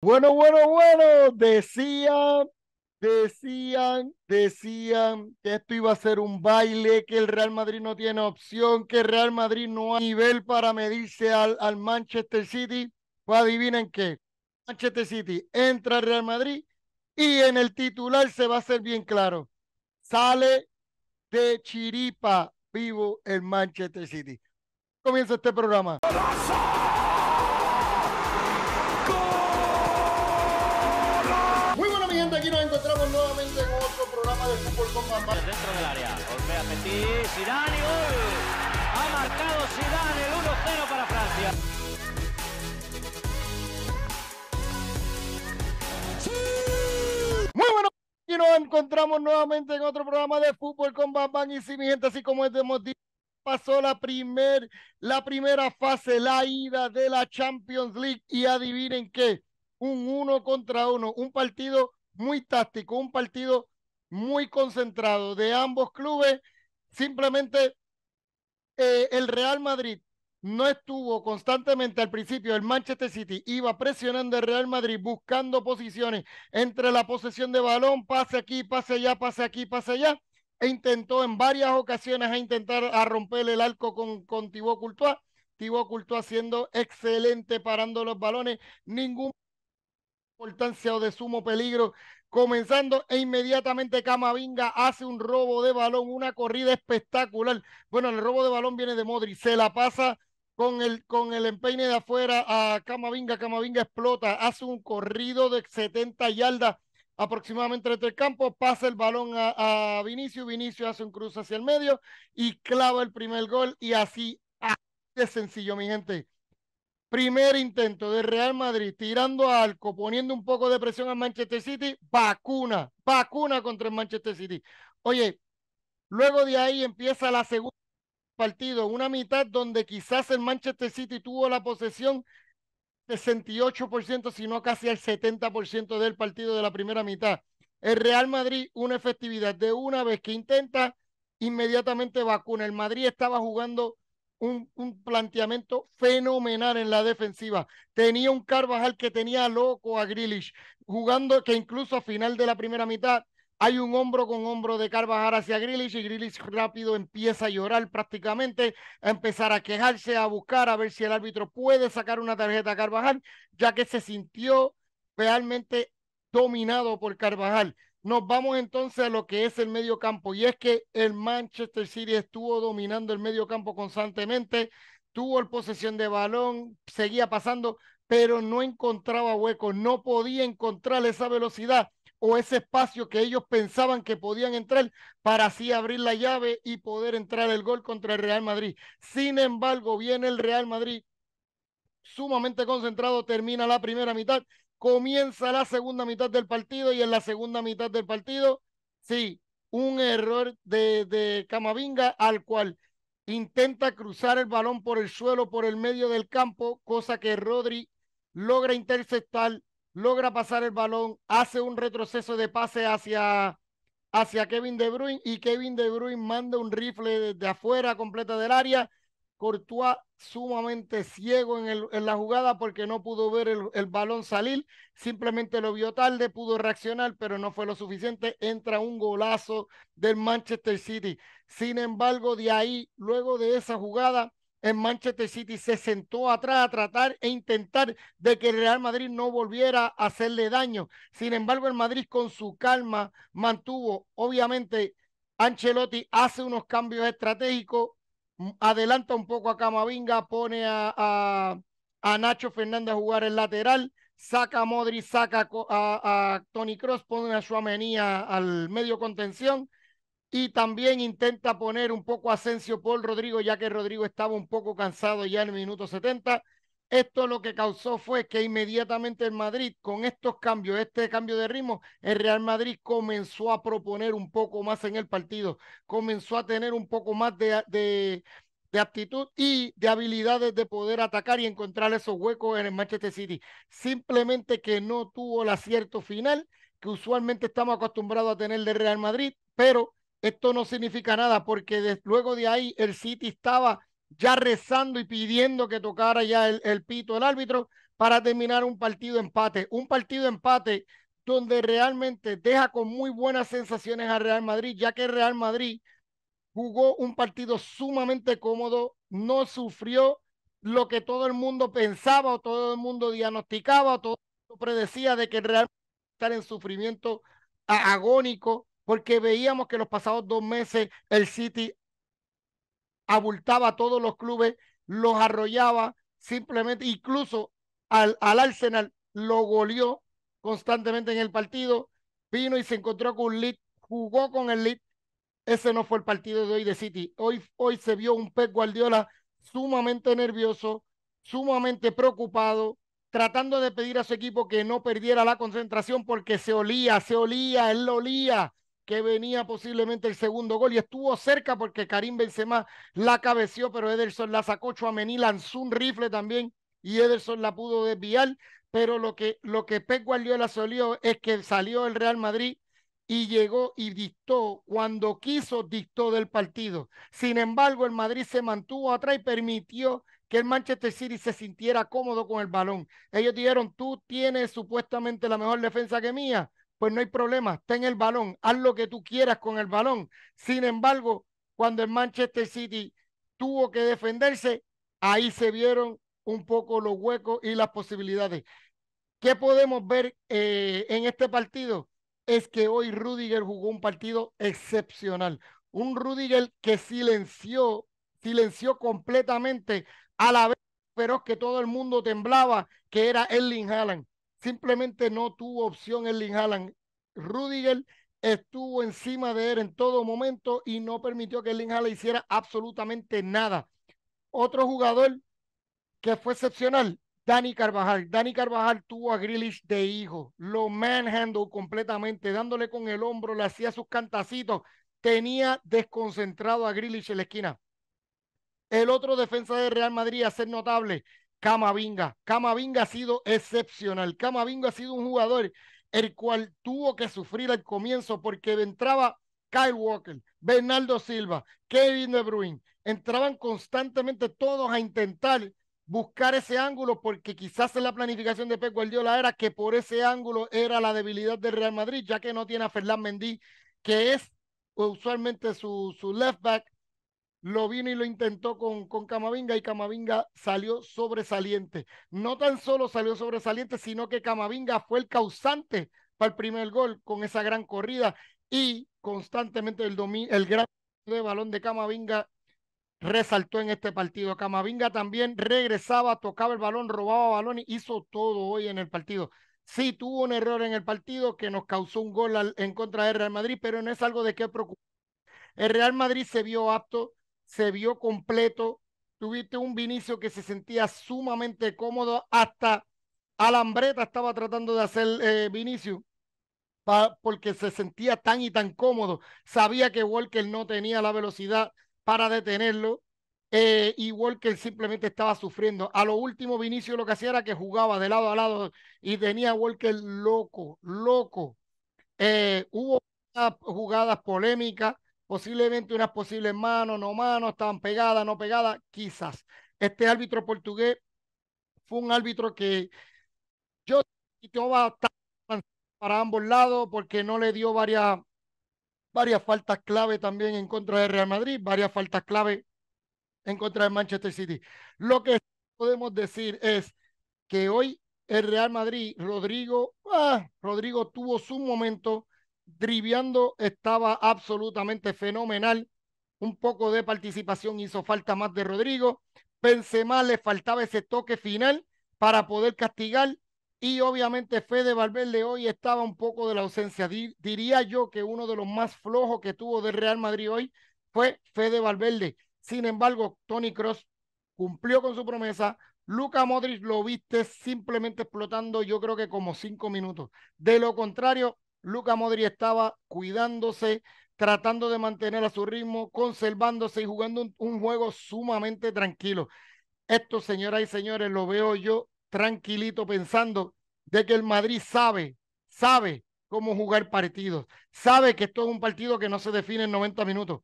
Bueno, bueno, bueno, decían, decían, decían que esto iba a ser un baile, que el Real Madrid no tiene opción, que el Real Madrid no hay nivel para medirse al, al Manchester City. Pues adivinen qué, Manchester City entra al Real Madrid y en el titular se va a hacer bien claro, sale de chiripa vivo el Manchester City. Comienza este programa. estamos nuevamente en otro programa de fútbol con mamá. Dentro del área, golpea Petit, Zidane y gol. Ha marcado Zidane el 1-0 para Francia. Muy bueno, y nos encontramos nuevamente en otro programa de fútbol con Bambán y si mi gente, así como de dicho pasó la, primer, la primera fase, la ida de la Champions League. Y adivinen qué, un uno contra uno, un partido muy táctico, un partido muy concentrado de ambos clubes. Simplemente eh, el Real Madrid no estuvo constantemente al principio. El Manchester City iba presionando el Real Madrid, buscando posiciones entre la posesión de balón, pase aquí, pase allá, pase aquí, pase allá. E intentó en varias ocasiones a intentar a romper el arco con, con Thibaut Courtois. Thibaut Courtois siendo excelente parando los balones. Ningún importancia o de sumo peligro. Comenzando e inmediatamente Camavinga hace un robo de balón, una corrida espectacular. Bueno, el robo de balón viene de Modri, se la pasa con el, con el empeine de afuera a Camavinga, Camavinga explota, hace un corrido de 70 yardas aproximadamente entre el campo, pasa el balón a, a Vinicio, Vinicio hace un cruce hacia el medio y clava el primer gol y así, así de sencillo, mi gente. Primer intento de Real Madrid, tirando a arco, poniendo un poco de presión al Manchester City, vacuna, vacuna contra el Manchester City. Oye, luego de ahí empieza la segunda partido, una mitad donde quizás el Manchester City tuvo la posesión 68%, sino casi el 70% del partido de la primera mitad. El Real Madrid, una efectividad de una vez que intenta, inmediatamente vacuna. El Madrid estaba jugando un, planteamiento fenomenal en la defensiva. Tenía un Carvajal que tenía loco a Grealish, jugando que incluso a final de la primera mitad hay un hombro con hombro de Carvajal hacia Grealish y Grealish rápido empieza a llorar prácticamente, a empezar a quejarse, a buscar, a ver si el árbitro puede sacar una tarjeta a Carvajal, ya que se sintió realmente dominado por Carvajal. Nos vamos entonces a lo que es el medio campo y es que el Manchester City estuvo dominando el medio campo constantemente, tuvo el posesión de balón, seguía pasando, pero no encontraba huecos, no podía encontrar esa velocidad o ese espacio que ellos pensaban que podían entrar para así abrir la llave y poder entrar el gol contra el Real Madrid. Sin embargo, viene el Real Madrid sumamente concentrado, termina la primera mitad comienza la segunda mitad del partido y en la segunda mitad del partido, sí, un error de, de Camavinga al cual intenta cruzar el balón por el suelo, por el medio del campo, cosa que Rodri logra interceptar, logra pasar el balón, hace un retroceso de pase hacia, hacia Kevin De Bruyne y Kevin De Bruyne manda un rifle desde afuera completa del área Courtois sumamente ciego en, la jugada porque no pudo ver el, balón salir, simplemente lo vio tarde, pudo reaccionar, pero no fue lo suficiente. Entra un golazo del Manchester City. Sin embargo, de ahí, luego de esa jugada, el Manchester City se sentó atrás a tratar e intentar de que el Real Madrid no volviera a hacerle daño. Sin embargo, el Madrid con su calma mantuvo, obviamente, Ancelotti hace unos cambios estratégicos Mm, adelanta un poco a Camavinga, pone a, Nacho Fernández a jugar el lateral, saca a Modri, saca a, a Tony Cross, pone a Suamenía al medio contención y también intenta poner un poco a Asensio Paul Rodrigo, ya que Rodrigo estaba un poco cansado ya en el minuto 70. Esto lo que causó fue que inmediatamente el Madrid, con estos cambios, este cambio de ritmo, el Real Madrid comenzó a proponer un poco más en el partido, comenzó a tener un poco más de, de, aptitud y de habilidades de poder atacar y encontrar esos huecos en el Manchester City. Simplemente que no tuvo el acierto final que usualmente estamos acostumbrados a tener del Real Madrid, pero esto no significa nada porque luego de ahí el City estaba ya rezando y pidiendo que tocara ya el, pito el árbitro para terminar un partido empate. Un partido empate donde realmente deja con muy buenas sensaciones a Real Madrid, ya que Real Madrid jugó un partido sumamente cómodo, no sufrió lo que todo el mundo pensaba o todo el mundo diagnosticaba o todo el mundo predecía de que Real Madrid estar en sufrimiento agónico, porque veíamos que los pasados dos meses el City abultaba a todos los clubes, los arrollaba simplemente, incluso al, al Arsenal lo goleó constantemente en el partido, vino y se encontró con un lead, jugó con el lead. ese no fue el partido de hoy de City, hoy, hoy se vio un Pep Guardiola sumamente nervioso, sumamente preocupado, tratando de pedir a su equipo que no perdiera la concentración porque se olía, se olía, él lo olía, que venía posiblemente el segundo gol y estuvo cerca porque Karim Benzema la cabeció, pero Ederson la sacó, Chuamení lanzó un rifle también y Ederson la pudo desviar, pero lo que, lo que Pep Guardiola solió es que salió el Real Madrid y llegó y dictó, cuando quiso, dictó del partido. Sin embargo, el Madrid se mantuvo atrás y permitió que el Manchester City se sintiera cómodo con el balón. Ellos dijeron, tú tienes supuestamente la mejor defensa que mía, pues no hay problema, ten el balón, haz lo que tú quieras con el balón. Sin embargo, cuando el Manchester City tuvo que defenderse, ahí se vieron un poco los huecos y las posibilidades. ¿Qué podemos ver eh, en este partido? Es que hoy Rudiger jugó un partido excepcional. Un Rudiger que silenció, silenció completamente a la vez, pero que todo el mundo temblaba, que era Erling Haaland simplemente no tuvo opción el Haaland. Rudiger estuvo encima de él en todo momento y no permitió que el Haaland hiciera absolutamente nada. Otro jugador que fue excepcional, Dani Carvajal. Dani Carvajal tuvo a Grealish de hijo, lo manhandled completamente, dándole con el hombro, le hacía sus cantacitos, tenía desconcentrado a Grealish en la esquina. El otro defensa de Real Madrid a ser notable, Camavinga. Camavinga ha sido excepcional. Camavinga ha sido un jugador el cual tuvo que sufrir al comienzo porque entraba Kyle Walker, Bernardo Silva, Kevin De Bruyne. Entraban constantemente todos a intentar buscar ese ángulo porque quizás en la planificación de Pep Guardiola era que por ese ángulo era la debilidad del Real Madrid, ya que no tiene a Fernán Mendy, que es usualmente su, su left back lo vino y lo intentó con, con Camavinga y Camavinga salió sobresaliente. No tan solo salió sobresaliente, sino que Camavinga fue el causante para el primer gol con esa gran corrida y constantemente el, el gran de balón de Camavinga resaltó en este partido. Camavinga también regresaba, tocaba el balón, robaba balón y hizo todo hoy en el partido. Sí tuvo un error en el partido que nos causó un gol en contra de Real Madrid, pero no es algo de qué preocupar. El Real Madrid se vio apto, se vio completo. Tuviste un Vinicio que se sentía sumamente cómodo, hasta Alambreta estaba tratando de hacer eh, Vinicio pa, porque se sentía tan y tan cómodo. Sabía que Walker no tenía la velocidad para detenerlo eh, y Walker simplemente estaba sufriendo. A lo último, Vinicio lo que hacía era que jugaba de lado a lado y tenía a Walker loco, loco. Eh, hubo jugadas polémicas posiblemente unas posibles manos, no manos, estaban pegadas, no pegadas, quizás. Este árbitro portugués fue un árbitro que yo tomaba para ambos lados porque no le dio varias, varias faltas clave también en contra de Real Madrid, varias faltas clave en contra de Manchester City. Lo que podemos decir es que hoy el Real Madrid, Rodrigo, ah, Rodrigo tuvo su momento, driviando estaba absolutamente fenomenal. Un poco de participación hizo falta más de Rodrigo. pensé más le faltaba ese toque final para poder castigar. Y obviamente Fede Valverde hoy estaba un poco de la ausencia. Diría yo que uno de los más flojos que tuvo de Real Madrid hoy fue Fede Valverde. Sin embargo, Tony Cross cumplió con su promesa. Luca Modric lo viste simplemente explotando, yo creo que como cinco minutos. De lo contrario, Luca Modri estaba cuidándose, tratando de mantener a su ritmo, conservándose y jugando un, juego sumamente tranquilo. Esto, señoras y señores, lo veo yo tranquilito pensando de que el Madrid sabe, sabe cómo jugar partidos, sabe que esto es un partido que no se define en 90 minutos,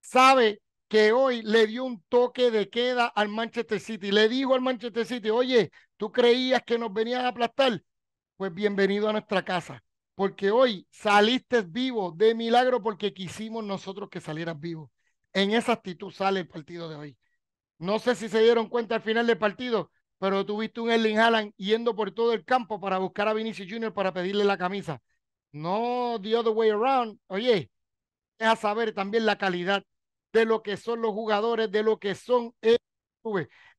sabe que hoy le dio un toque de queda al Manchester City, le dijo al Manchester City, oye, tú creías que nos venían a aplastar, pues bienvenido a nuestra casa porque hoy saliste vivo de milagro porque quisimos nosotros que salieras vivo. En esa actitud sale el partido de hoy. No sé si se dieron cuenta al final del partido, pero tuviste un Erling Haaland yendo por todo el campo para buscar a Vinicius Jr. para pedirle la camisa. No the other way around. Oye, es a saber también la calidad de lo que son los jugadores, de lo que son el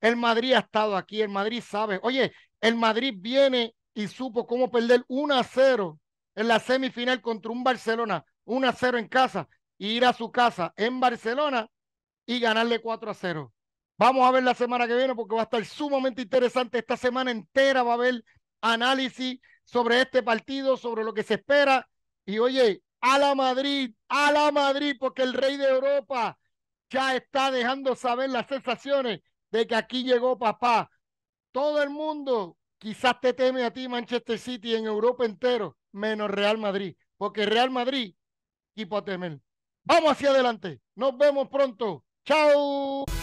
El Madrid ha estado aquí, el Madrid sabe. Oye, el Madrid viene y supo cómo perder 1 a 0 en la semifinal contra un Barcelona 1 a 0 en casa ir a su casa en Barcelona y ganarle 4 a 0. Vamos a ver la semana que viene porque va a estar sumamente interesante. Esta semana entera va a haber análisis sobre este partido, sobre lo que se espera. Y oye, a la Madrid, a la Madrid, porque el rey de Europa ya está dejando saber las sensaciones de que aquí llegó papá. Todo el mundo quizás te teme a ti, Manchester City, en Europa entero, menos Real Madrid, porque Real Madrid, equipo Vamos hacia adelante. Nos vemos pronto. Chao.